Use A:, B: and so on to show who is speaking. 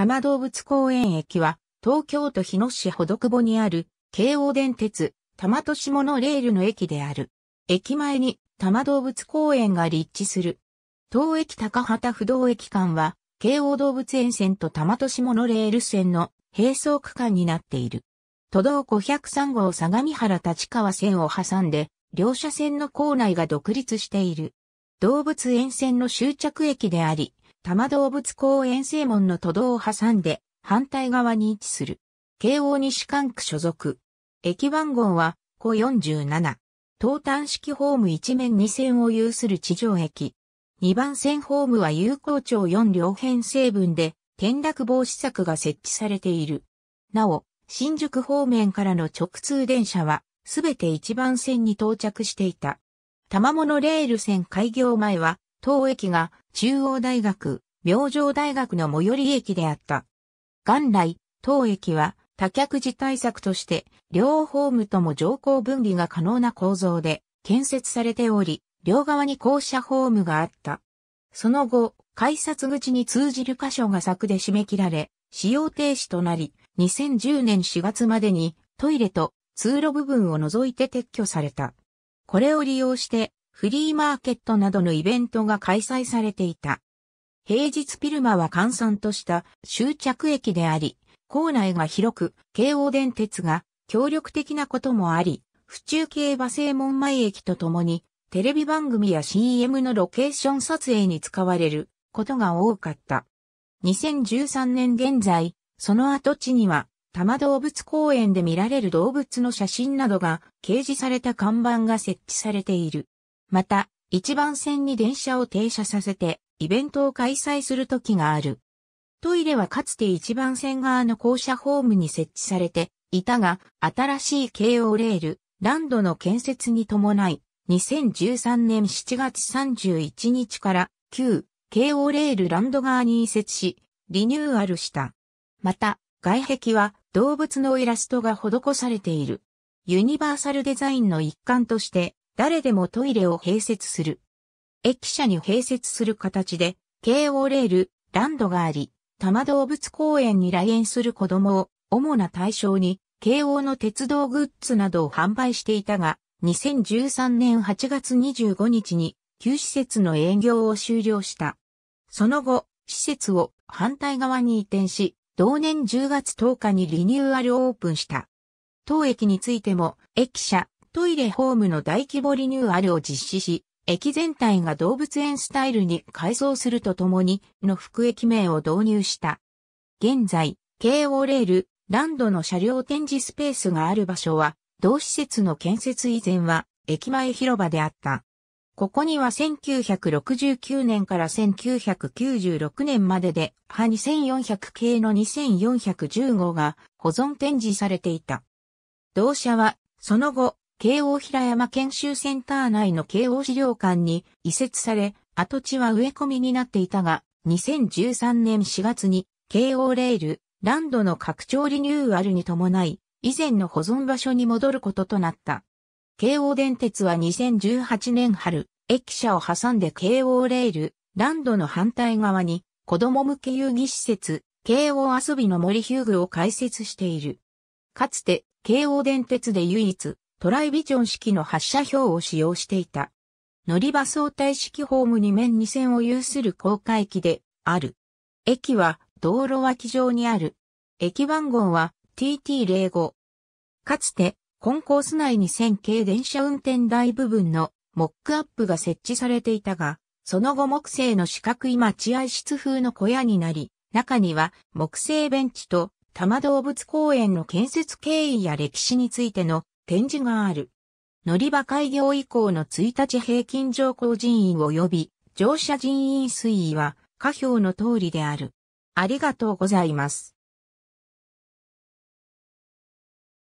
A: 多摩動物公園駅は、東京都日野市ほどくにある、京王電鉄、多摩都市モノレールの駅である。駅前に、多摩動物公園が立地する。当駅高畑不動駅間は、京王動物園線と多摩都市モノレール線の並走区間になっている。都道503号相模原立川線を挟んで、両車線の構内が独立している。動物園線の終着駅であり、多摩動物公園正門の都道を挟んで反対側に位置する。京王西管区所属。駅番号は、小47。東端式ホーム一面2線を有する地上駅。2番線ホームは有効町4両編成分で、転落防止策が設置されている。なお、新宿方面からの直通電車は、すべて1番線に到着していた。玉物レール線開業前は、当駅が中央大学、明星大学の最寄り駅であった。元来、当駅は多客時対策として、両ホームとも乗降分離が可能な構造で建設されており、両側に校舎ホームがあった。その後、改札口に通じる箇所が柵で締め切られ、使用停止となり、2010年4月までにトイレと通路部分を除いて撤去された。これを利用してフリーマーケットなどのイベントが開催されていた。平日ピルマは閑散とした終着駅であり、構内が広く、京王電鉄が協力的なこともあり、府中系馬正門前駅とともに、テレビ番組や CM のロケーション撮影に使われることが多かった。2013年現在、その跡地には、多摩動物公園で見られる動物の写真などが掲示された看板が設置されている。また、一番線に電車を停車させて、イベントを開催する時がある。トイレはかつて一番線側の校舎ホームに設置されていたが、新しい京王レール、ランドの建設に伴い、2013年7月31日から旧京王レールランド側に移設し、リニューアルした。また、外壁は動物のイラストが施されている。ユニバーサルデザインの一環として、誰でもトイレを併設する。駅舎に併設する形で、京王レール、ランドがあり、多摩動物公園に来園する子供を主な対象に、京王の鉄道グッズなどを販売していたが、2013年8月25日に、旧施設の営業を終了した。その後、施設を反対側に移転し、同年10月10日にリニューアルオープンした。当駅についても、駅舎、トイレホームの大規模リニューアルを実施し、駅全体が動物園スタイルに改装するとともに、の服駅名を導入した。現在、京王レール、ランドの車両展示スペースがある場所は、同施設の建設以前は、駅前広場であった。ここには1969年から1996年までで、ハ2400系の2410号が保存展示されていた。同社は、その後、京王平山研修センター内の京王資料館に移設され、跡地は植え込みになっていたが、2013年4月に京王レール、ランドの拡張リニューアルに伴い、以前の保存場所に戻ることとなった。京王電鉄は2018年春、駅舎を挟んで京王レール、ランドの反対側に、子供向け遊戯施設、京王遊びの森ヒューグを開設している。かつて、京王電鉄で唯一、トライビジョン式の発射表を使用していた。乗り場相対式ホーム2面2線を有する高架駅である。駅は道路脇上にある。駅番号は TT05。かつて、コンコース内に線形電車運転台部分のモックアップが設置されていたが、その後木製の四角い待合室風の小屋になり、中には木製ベンチと多摩動物公園の建設経緯や歴史についての展示がある。乗り場開業以降の1日平均乗降人員及び乗車人員推移は下表の通りである。ありがとうございます。